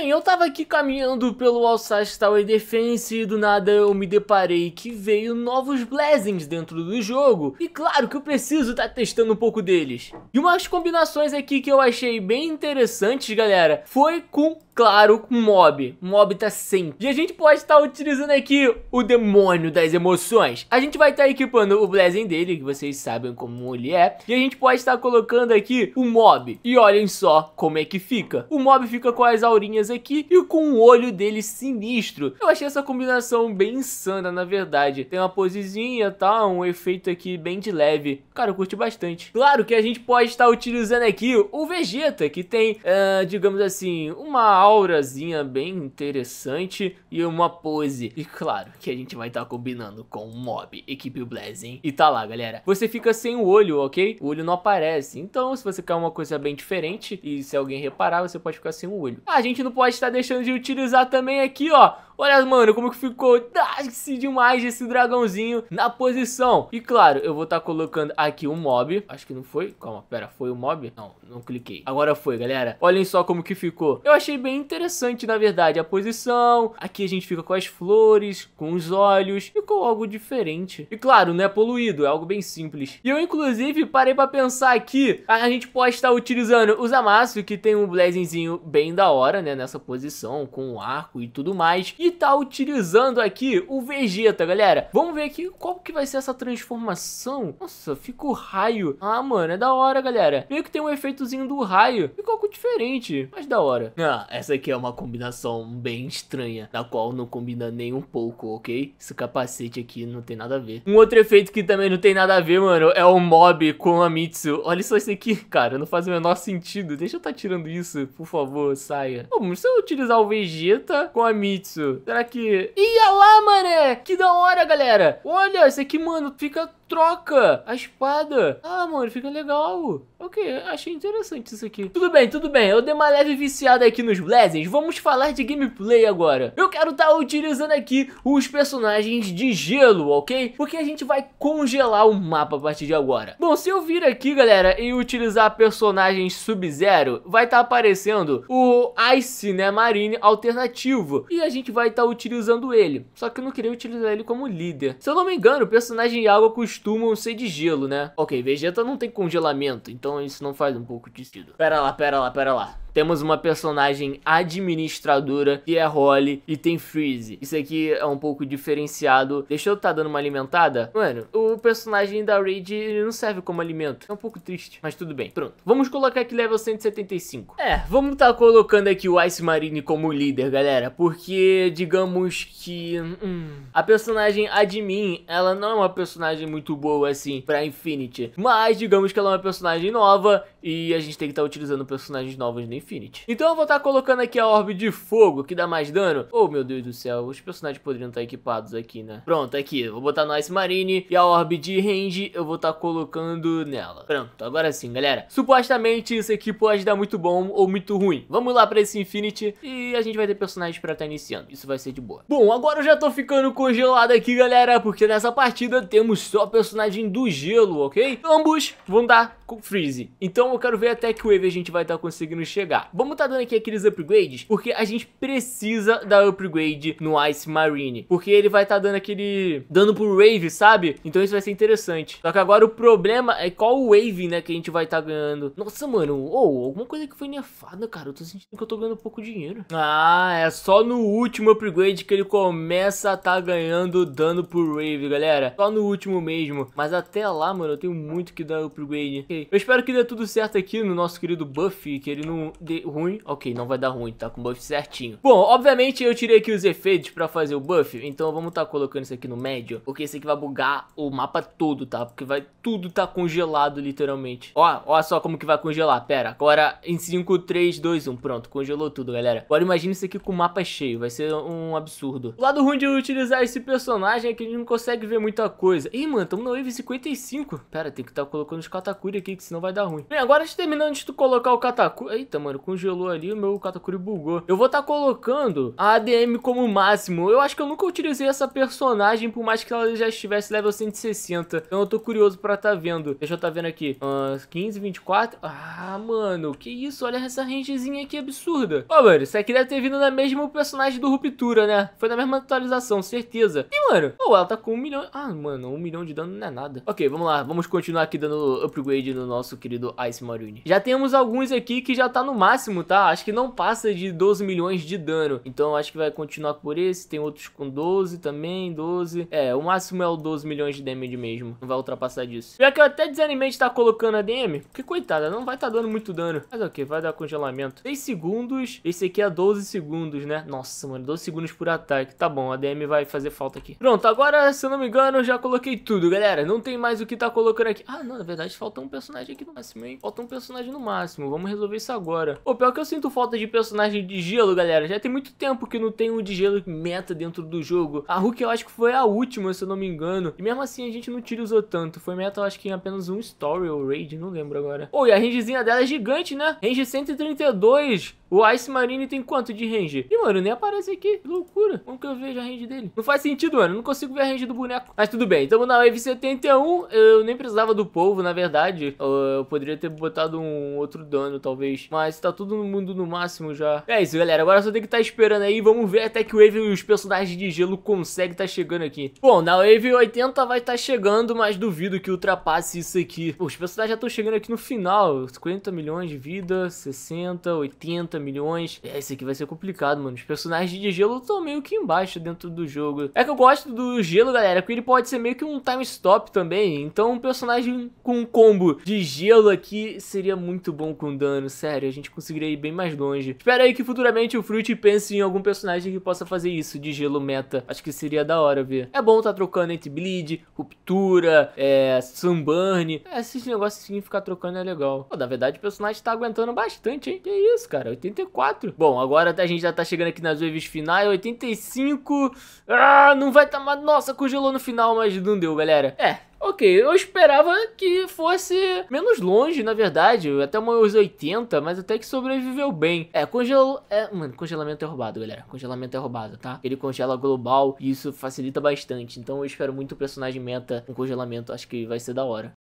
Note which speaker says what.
Speaker 1: Bem, eu tava aqui caminhando pelo Alsace Tower Defense e do nada eu me deparei que veio novos Blessings dentro do jogo. E claro que eu preciso estar tá testando um pouco deles. E umas combinações aqui que eu achei bem interessantes, galera, foi com claro, mob. Mob tá sempre. E a gente pode estar tá utilizando aqui o demônio das emoções. A gente vai estar tá equipando o Blazing dele, que vocês sabem como ele é. E a gente pode estar tá colocando aqui o mob. E olhem só como é que fica. O mob fica com as aurinhas aqui e com o olho dele sinistro. Eu achei essa combinação bem insana, na verdade. Tem uma posezinha, tá? Um efeito aqui bem de leve. Cara, eu curti bastante. Claro que a gente pode estar tá utilizando aqui o Vegeta, que tem, uh, digamos assim, uma aurazinha bem interessante e uma pose. E claro que a gente vai estar tá combinando com o mob, equipe Blazing. E tá lá, galera. Você fica sem o olho, ok? O olho não aparece. Então, se você quer uma coisa bem diferente e se alguém reparar, você pode ficar sem o olho. A gente não pode estar tá deixando de utilizar também aqui, ó, Olha, mano, como que ficou nice demais esse dragãozinho na posição. E claro, eu vou estar tá colocando aqui um mob. Acho que não foi. Calma, pera, foi o um mob? Não, não cliquei. Agora foi, galera. Olhem só como que ficou. Eu achei bem interessante, na verdade, a posição. Aqui a gente fica com as flores, com os olhos. Ficou algo diferente. E claro, não é poluído, é algo bem simples. E eu, inclusive, parei pra pensar aqui. A gente pode estar utilizando os Zamasu, que tem um blazinzinho bem da hora, né? Nessa posição, com o um arco e tudo mais. E tá utilizando aqui o Vegeta, galera. Vamos ver aqui qual que vai ser essa transformação. Nossa, fica o raio. Ah, mano, é da hora, galera. Meio que tem um efeitozinho do raio. Ficou algo diferente, mas da hora. Ah, essa aqui é uma combinação bem estranha, da qual não combina nem um pouco, ok? Esse capacete aqui não tem nada a ver. Um outro efeito que também não tem nada a ver, mano, é o mob com a Mitsu. Olha só isso aqui, cara, não faz o menor sentido. Deixa eu estar tá tirando isso, por favor, saia. Vamos, se eu utilizar o Vegeta com a Mitsu Será que. Ia lá, mané! Que da hora, galera! Olha, esse aqui, mano, fica troca a espada. Ah, mano, fica legal. Ok, achei interessante isso aqui. Tudo bem, tudo bem. Eu dei uma leve viciada aqui nos blazers. Vamos falar de gameplay agora. Eu quero estar tá utilizando aqui os personagens de gelo, ok? Porque a gente vai congelar o mapa a partir de agora. Bom, se eu vir aqui, galera, e utilizar personagens Sub-Zero, vai estar tá aparecendo o Ice, né, Marine alternativo. E a gente vai estar tá utilizando ele. Só que eu não queria utilizar ele como líder. Se eu não me engano, o personagem água custa costumam ser de gelo, né? Ok, Vegeta não tem congelamento, então isso não faz um pouco de sentido. Pera lá, pera lá, pera lá. Temos uma personagem administradora, que é Holly, e tem Freeze. Isso aqui é um pouco diferenciado. Deixa eu estar tá dando uma alimentada. Mano, o personagem da Raid, não serve como alimento. É um pouco triste, mas tudo bem. Pronto. Vamos colocar aqui level 175. É, vamos estar tá colocando aqui o Ice Marine como líder, galera. Porque, digamos que... Hum, a personagem admin, ela não é uma personagem muito boa, assim, pra Infinity. Mas, digamos que ela é uma personagem nova e a gente tem que estar tá utilizando personagens novas nesse Infinity. Então eu vou estar tá colocando aqui a orbe de fogo, que dá mais dano. Oh, meu Deus do céu, os personagens poderiam estar tá equipados aqui, né? Pronto, aqui, vou botar no Ice Marine e a orbe de range eu vou estar tá colocando nela. Pronto, agora sim, galera. Supostamente isso aqui pode dar muito bom ou muito ruim. Vamos lá pra esse Infinity e a gente vai ter personagens pra estar tá iniciando. Isso vai ser de boa. Bom, agora eu já tô ficando congelado aqui, galera, porque nessa partida temos só personagem do gelo, ok? Ambos vão dar com Freeze. Então eu quero ver até que wave a gente vai estar tá conseguindo chegar chegar. Vamos tá dando aqui aqueles upgrades, porque a gente precisa dar upgrade no Ice Marine, porque ele vai tá dando aquele dano pro Wave, sabe? Então isso vai ser interessante. Só que agora o problema é qual Wave, né, que a gente vai tá ganhando. Nossa, mano, ou oh, alguma coisa que foi nerfada, cara, eu tô sentindo que eu tô ganhando pouco dinheiro. Ah, é só no último upgrade que ele começa a tá ganhando dano pro Wave, galera. Só no último mesmo. Mas até lá, mano, eu tenho muito que dar upgrade. Okay. Eu espero que dê tudo certo aqui no nosso querido Buffy, que ele não de ruim. Ok, não vai dar ruim, tá com o buff certinho. Bom, obviamente eu tirei aqui os efeitos pra fazer o buff, então vamos tá colocando isso aqui no médio, porque isso aqui vai bugar o mapa todo, tá? Porque vai tudo tá congelado, literalmente. Ó, ó só como que vai congelar, pera. Agora em 5, 3, 2, 1, pronto, congelou tudo, galera. Agora imagina isso aqui com o mapa cheio, vai ser um absurdo. O lado ruim de eu utilizar esse personagem é que a gente não consegue ver muita coisa. Ih, mano, tamo na wave 55. Pera, tem que tá colocando os Katakuri aqui, que senão vai dar ruim. Bem, agora a gente terminando de tu colocar o Katakuri... Eita, mano mano. Congelou ali, o meu Katakuri bugou. Eu vou estar tá colocando a ADM como máximo. Eu acho que eu nunca utilizei essa personagem, por mais que ela já estivesse level 160. Então eu tô curioso pra tá vendo. Deixa eu tá vendo aqui. Uh, 15, 24. Ah, mano, que isso? Olha essa rangezinha aqui absurda. Ó, oh, mano, isso aqui deve ter vindo na mesma personagem do Ruptura, né? Foi na mesma atualização, certeza. E, mano, ou oh, ela tá com um milhão... Ah, mano, um milhão de dano não é nada. Ok, vamos lá. Vamos continuar aqui dando upgrade no nosso querido Ice Marine. Já temos alguns aqui que já tá no máximo, tá? Acho que não passa de 12 milhões de dano. Então acho que vai continuar por esse. Tem outros com 12 também, 12. É, o máximo é o 12 milhões de damage mesmo. Não vai ultrapassar disso. Já que eu até desanimei de estar tá colocando a DM, porque coitada, não vai estar tá dando muito dano. Mas ok, vai dar congelamento. 6 segundos. Esse aqui é 12 segundos, né? Nossa, mano, 12 segundos por ataque. Tá bom, a DM vai fazer falta aqui. Pronto, agora, se eu não me engano, eu já coloquei tudo, galera. Não tem mais o que tá colocando aqui. Ah, não, na verdade, falta um personagem aqui no máximo, hein? Falta um personagem no máximo. Vamos resolver isso agora hora. O pior que eu sinto falta de personagem de gelo, galera. Já tem muito tempo que não tem um de gelo meta dentro do jogo. A Hulk eu acho que foi a última, se eu não me engano. E mesmo assim a gente não utilizou tanto. Foi meta eu acho que em apenas um story ou raid, não lembro agora. Oh, e a rangezinha dela é gigante, né? Range 132. O Ice Marine tem quanto de range? E, mano, nem aparece aqui. Que loucura. Como que eu vejo a range dele? Não faz sentido, mano. Não consigo ver a range do boneco. Mas tudo bem. Tamo na Wave 71. Eu nem precisava do povo, na verdade. Eu poderia ter botado um outro dano, talvez. Mas tá todo mundo no máximo já. É isso, galera. Agora só tem que estar tá esperando aí. Vamos ver até que o Wave e os personagens de gelo conseguem estar tá chegando aqui. Bom, na Wave 80 vai estar tá chegando, mas duvido que ultrapasse isso aqui. Pô, os personagens já estão chegando aqui no final. 50 milhões de vida, 60, 80 milhões. É, isso aqui vai ser complicado, mano. Os personagens de gelo estão meio que embaixo dentro do jogo. É que eu gosto do gelo, galera, que ele pode ser meio que um time stop também. Então um personagem com um combo de gelo aqui seria muito bom com dano, sério. A gente gente conseguiria ir bem mais longe. Espero aí que futuramente o Fruit pense em algum personagem que possa fazer isso de gelo meta. Acho que seria da hora ver. É bom tá trocando entre Bleed, Ruptura, é, Sunburn. É, esses negócios assim ficar trocando é legal. Pô, na verdade o personagem tá aguentando bastante, hein? Que isso, cara? 84. Bom, agora tá, a gente já tá chegando aqui nas waves finais. 85. Ah, não vai tomar. Tá, nossa, congelou no final, mas não deu, galera. É, ok, eu esperava que fosse menos longe, na verdade, até os 80, mas até que sobreviveu bem. É, congelou, É, mano, congelamento é roubado, galera. Congelamento é roubado, tá? Ele congela global e isso facilita bastante. Então eu espero muito o personagem meta com congelamento, acho que vai ser da hora.